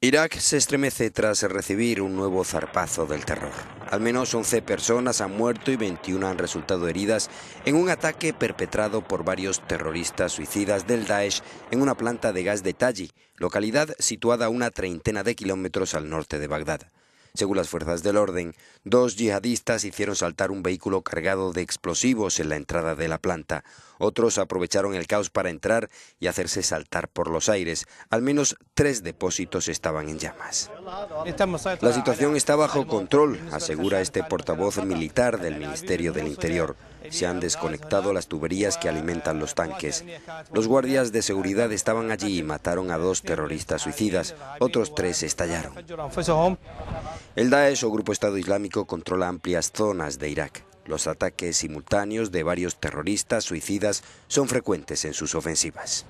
Irak se estremece tras recibir un nuevo zarpazo del terror. Al menos 11 personas han muerto y 21 han resultado heridas en un ataque perpetrado por varios terroristas suicidas del Daesh en una planta de gas de Taji, localidad situada a una treintena de kilómetros al norte de Bagdad. Según las fuerzas del orden, dos yihadistas hicieron saltar un vehículo cargado de explosivos en la entrada de la planta. Otros aprovecharon el caos para entrar y hacerse saltar por los aires. Al menos tres depósitos estaban en llamas. La situación está bajo control, asegura este portavoz militar del Ministerio del Interior. Se han desconectado las tuberías que alimentan los tanques. Los guardias de seguridad estaban allí y mataron a dos terroristas suicidas. Otros tres estallaron. El Daesh o Grupo Estado Islámico controla amplias zonas de Irak. Los ataques simultáneos de varios terroristas suicidas son frecuentes en sus ofensivas.